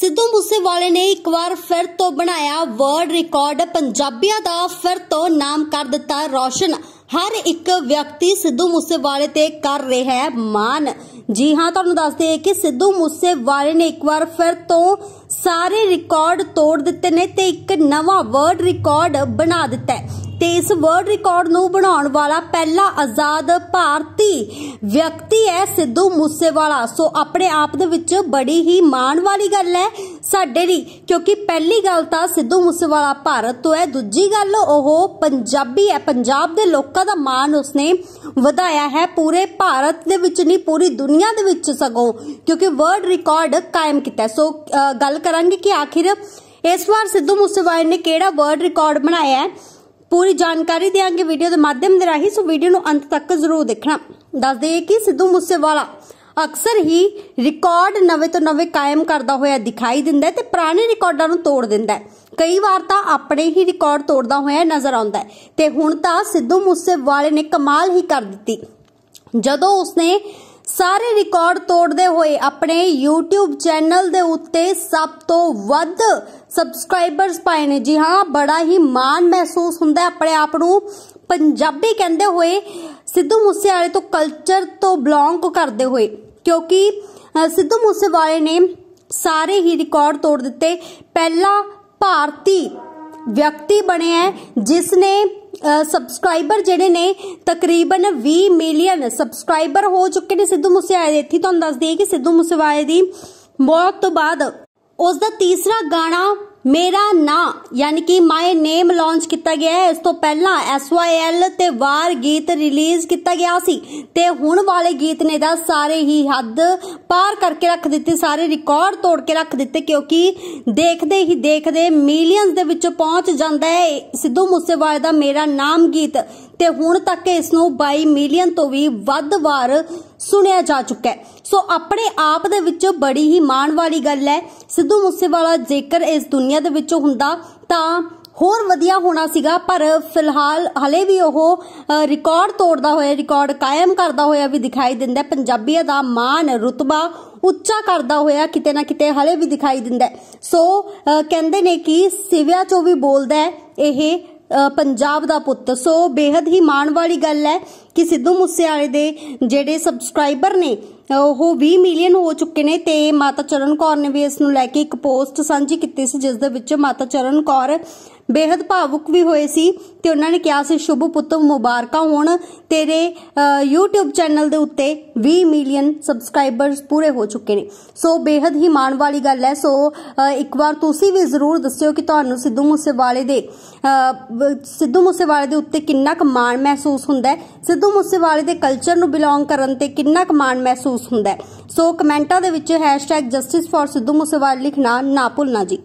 ਸਿੱਧੂ ਮੂਸੇਵਾਲੇ ਨੇ ਇੱਕ ਵਾਰ ਫਿਰ ਤੋਂ ਬਣਾਇਆ ਵਰਲਡ ਰਿਕਾਰਡ ਪੰਜਾਬੀਆਂ ਦਾ ਫਿਰ ਤੋਂ ਨਾਮ ਕਰ ਦਿੱਤਾ ਰੌਸ਼ਨ ਹਰ ਇੱਕ ਵਿਅਕਤੀ ਸਿੱਧੂ ਮੂਸੇਵਾਲੇ ਤੇ ਕਰ ਰਿਹਾ ਹੈ ਮਾਨ ਜੀ ਹਾਂ ਤੁਹਾਨੂੰ ਦੱਸਦੇ ਹਾਂ ਕਿ ਸਿੱਧੂ ਮੂਸੇਵਾਲੇ ਨੇ ਇੱਕ ਵਾਰ ਫਿਰ ਤੋਂ ਸਾਰੇ ਰਿਕਾਰਡ ਤੋੜ ਦਿੱਤੇ ਨੇ ਤੇ ਇੱਕ ਨਵਾਂ ਵਰਲਡ ਰਿਕਾਰਡ ਬਣਾ ਦਿੱਤਾ ਹੈ ਤੇ ਇਸ ਵਰਲਡ ਰਿਕਾਰਡ ਨੂੰ ਬਣਾਉਣ ਵਾਲਾ ਪਹਿਲਾ ਆਜ਼ਾਦ ਭਾਰਤੀ ਵਿਅਕਤੀ ਹੈ ਸਿੱਧੂ ਮੂਸੇਵਾਲਾ ਸੋ ਆਪਣੇ ਆਪ ਦੇ ਵਿੱਚ ਬੜੀ ਹੀ ਮਾਣ ਵਾਲੀ ਗੱਲ ਹੈ ਸਾਡੇ ਲਈ ਕਿਉਂਕਿ ਪਹਿਲੀ ਗੱਲ ਤਾਂ ਸਿੱਧੂ ਮੂਸੇਵਾਲਾ ਭਾਰਤ ਤੋਂ ਹੈ ਦੂਜੀ ਗੱਲ ਉਹ ਪੰਜਾਬੀ ਹੈ ਪੰਜਾਬ ਦੇ ਲੋਕਾਂ ਦਾ ਮਾਣ ਉਸਨੇ ਵਧਾਇਆ ਹੈ ਪੂਰੇ ਭਾਰਤ ਦੇ ਵਿੱਚ ਨਹੀਂ ਪੂਰੀ ਦੁਨੀਆ ਦੇ ਵਿੱਚ ਸਗੋਂ ਕਿਉਂਕਿ ਵਰਲਡ ਰਿਕਾਰਡ ਕਾਇਮ ਕੀਤਾ ਸੋ ਗੱਲ ਕਰਾਂਗੇ ਕਿ ਆਖਿਰ ਇਸ ਵਾਰ ਸਿੱਧੂ ਮੂਸੇਵਾਲੇ ਨੇ ਕਿਹੜਾ ਵਰਲਡ ਰਿਕਾਰਡ ਬਣਾਇਆ ਹੈ ਪੂਰੀ ਜਾਣਕਾਰੀ ਦੇਾਂਗੇ ਵੀਡੀਓ ਦੇ ਮਾਧਿਅਮ ਦੇ ਰਾਹੀਂ ਸੋ ਵੀਡੀਓ ਨੂੰ ਅੰਤ ਤੱਕ ਜ਼ਰੂਰ ਦੇਖਣਾ ਦੱਸਦੇ ਕਿ ਸਿੱਧੂ ਮੂਸੇਵਾਲਾ ਅਕਸਰ ਹੀ ਰਿਕਾਰਡ ਨਵੇਂ ਤੋਂ ਨਵੇਂ ਕਾਇਮ ਕਰਦਾ ਹੋਇਆ ਦਿਖਾਈ ਦਿੰਦਾ ਤੇ ਪੁਰਾਣੇ ਰਿਕਾਰਡਾਂ ਨੂੰ ਤੋੜ ਦਿੰਦਾ ਹੈ ਕਈ ਵਾਰ ਤਾਂ ਆਪਣੇ ਹੀ ਰਿਕਾਰਡ ਤੋੜਦਾ ਹੋਇਆ ਨਜ਼ਰ ਆਉਂਦਾ ਤੇ ਹੁਣ ਤਾਂ ਸਿੱਧੂ ਮੂਸੇਵਾਲੇ ਨੇ ਕਮਾਲ ਹੀ ਕਰ ਦਿੱਤੀ ਜਦੋਂ ਉਸਨੇ ਸਾਰੇ ਰਿਕਾਰਡ ਤੋੜਦੇ ਹੋਏ ਆਪਣੇ YouTube ਚੈਨਲ ਦੇ ਉੱਤੇ ਸਭ ਤੋਂ ਵੱਧ ਸਬਸਕ੍ਰਾਈਬਰਸ ਪਾਏ ਨੇ ਜੀ ਹਾਂ ਬੜਾ ਹੀ ਮਾਣ ਮਹਿਸੂਸ ਹੁੰਦਾ ਆਪਣੇ ਆਪ ਨੂੰ ਪੰਜਾਬੀ ਕਹਿੰਦੇ ਹੋਏ ਸਿੱਧੂ ਮੂਸੇਵਾਲੇ ਤੋਂ ਕਲਚਰ ਤੋਂ ਬਿਲੋਂਗ ਕਰਦੇ ਹੋਏ ਕਿਉਂਕਿ ਸਿੱਧੂ ਮੂਸੇਵਾਲੇ ਨੇ ਸਾਰੇ ਹੀ ਰਿਕਾਰਡ ਤੋੜ ਦਿੱਤੇ ਪਹਿਲਾ ਭਾਰਤੀ ਵਿਅਕਤੀ ਬਣਿਆ ਜਿਸ ਨੇ ਸਬਸਕ੍ਰਾਈਬਰ ਜਿਹੜੇ ਨੇ ਤਕਰੀਬਨ 20 ਮਿਲੀਅਨ ਸਬਸਕ੍ਰਾਈਬਰ ਹੋ ਚੁੱਕੇ ਨੇ ਸਿੱਧੂ ਮੂਸੇਵਾਲੇ ਦੇ ਇੱਥੇ ਤੁਹਾਨੂੰ ਦੱਸ ਦਈਏ ਕਿ ਸਿੱਧੂ ਮੂਸੇਵਾਲੇ ਦੀ ਮੌਤ ਤੋਂ ਬਾਅਦ ਉਸ ਦਾ ਤੀਸਰਾ ਗਾਣਾ ਮੇਰਾ ਨਾਂ ਯਾਨੀ ਕਿ ਮਾਈ ਨੇਮ ਲਾਂਚ ਕੀਤਾ ਗਿਆ ਹੈ ਇਸ ਤੋਂ ਪਹਿਲਾਂ SYL ਤੇ ਵਾਰ ਗੀਤ ਰਿਲੀਜ਼ ਕੀਤਾ ਗਿਆ ਸੀ ਤੇ ਹੁਣ ਵਾਲੇ ਗੀਤ ਨੇ ਦਾ ਸਾਰੇ ਹੀ ਹੱਦ ਪਾਰ ਕਰਕੇ ਰੱਖ ਦਿੱਤੇ ਸਾਰੇ ਰਿਕਾਰਡ ਤੋੜ ਕੇ ਰੱਖ ਦਿੱਤੇ ਕਿਉਂਕਿ ਦੇਖਦੇ ਹੀ ਦੇਖਦੇ ਮਿਲੀਅਨਸ ਦੇ ਵਿੱਚ ਪਹੁੰਚ ਜਾਂਦਾ ਹੈ ਸਿੱਧੂ ਮੂਸੇਵਾਲੇ ਦਾ ਮੇਰਾ ਨਾਮ ਗੀਤ ਤੇ ਹੁਣ ਤੱਕ ਇਸ ਨੂੰ 22 ਮਿਲੀਅਨ ਤੋਂ ਵੀ ਵੱਧ ਵਾਰ ਸੁਣਿਆ ਜਾ ਚੁੱਕਾ ਹੈ ਸੋ ਆਪਣੇ ਆਪ ਦੇ ਵਿੱਚ ਬੜੀ ਹੀ ਮਾਣ ਵਾਲੀ ਗੱਲ ਹੈ ਸਿੱਧੂ ਮੂਸੇਵਾਲਾ ਜੇਕਰ ਇਸ ਦੁਨੀਆ ਦੁਨੀਆ ਦੇ ਵਿੱਚੋਂ ਹੁੰਦਾ ਤਾਂ ਹੋਰ ਵਧੀਆ ਹੋਣਾ ਸੀਗਾ ਪਰ ਫਿਲਹਾਲ ਹਲੇ ਵੀ ਉਹ ਰਿਕਾਰਡ ਤੋੜਦਾ ਹੋਇਆ ਰਿਕਾਰਡ ਕਾਇਮ ਕਰਦਾ ਹੋਇਆ ਵੀ ਦਿਖਾਈ ਦਿੰਦਾ ਪੰਜਾਬੀਆਂ ਦਾ ਮਾਨ ਰਤਬਾ ਉੱਚਾ ਕਰਦਾ ਹੋਇਆ ਕਿਤੇ ਨਾ ਕਿਤੇ ਹਲੇ ਵੀ ਦਿਖਾਈ ਦਿੰਦਾ ਸੋ ਕਹਿੰਦੇ ਨੇ ਕਿ ਸਿਵਿਆ ਚੋ ਵੀ ਬੋਲਦਾ ਇਹ ਪੰਜਾਬ ਦਾ ਪੁੱਤ ਸੋ ਬੇहद ਹੀ ਮਾਣ ਵਾਲੀ ਗੱਲ ਹੈ ਕਿ ਸਿੱਧੂ ਮੂਸੇਵਾਲੇ ਦੇ ਜਿਹੜੇ ਸਬਸਕ੍ਰਾਈਬਰ ਨੇ ਉਹ 20 ਮਿਲੀਅਨ ਹੋ ਚੁੱਕੇ ਨੇ ਤੇ ਮਾਤਾ ਚਰਨ ਕੌਰ ਨੇ ਵੀ ਇਸ ਨੂੰ ਲੈ ਕੇ ਇੱਕ ਪੋਸਟ ਸਾਂਝੀ ਕੀਤੀ ਸੀ ਜਿਸ ਦੇ ਵਿੱਚ ਮਾਤਾ ਚਰਨ ਕੌਰ ਬੇहद ਭਾਵੁਕ ਵੀ ਹੋਏ ਸੀ ਤੇ ਉਹਨਾਂ ਨੇ ਕਿਹਾ ਸੀ ਸ਼ੁਭ ਪੁੱਤ ਮੁਬਾਰਕਾਂ ਹੋਣ ਤੇਰੇ YouTube ਚੈਨਲ ਦੇ ਉੱਤੇ 20 ਮਿਲੀਅਨ ਸਬਸਕ੍ਰਾਈਬਰਸ ਪੂਰੇ ਹੋ ਚੁੱਕੇ ਨੇ ਸੋ ਬੇहद ਹੀ ਮਾਣ ਵਾਲੀ ਗੱਲ ਹੈ ਸੋ ਇੱਕ ਵਾਰ ਤੁਸੀਂ ਵੀ ਜ਼ਰੂਰ ਦੱਸਿਓ ਕਿ ਤੁਹਾਨੂੰ ਸਿੱਧੂ ਮੂਸੇਵਾਲੇ ਦੇ ਸਿੱਧੂ ਮੂਸੇਵਾਲੇ ਦੇ ਉੱਤੇ ਕਿੰਨਾ ਕੁ ਮਾਣ ਮਹਿਸੂਸ ਹੁੰਦਾ ਹੈ ਸਿੱਧੂ ਮੂਸੇਵਾਲੇ ਦੇ ਕਲਚਰ ਨੂੰ ਬਿਲੋਂਗ ਕਰਨ ਤੇ ਕਿੰਨਾ ਕਮਾਨ ਮਹਿਸੂਸ ਹੁੰਦਾ ਸੋ ਕਮੈਂਟਾਂ ਦੇ ਵਿੱਚ #justice ਸਿੱਧੂ ਲਿਖਣਾ ਨਾ ਭੁੱਲਣਾ ਜੀ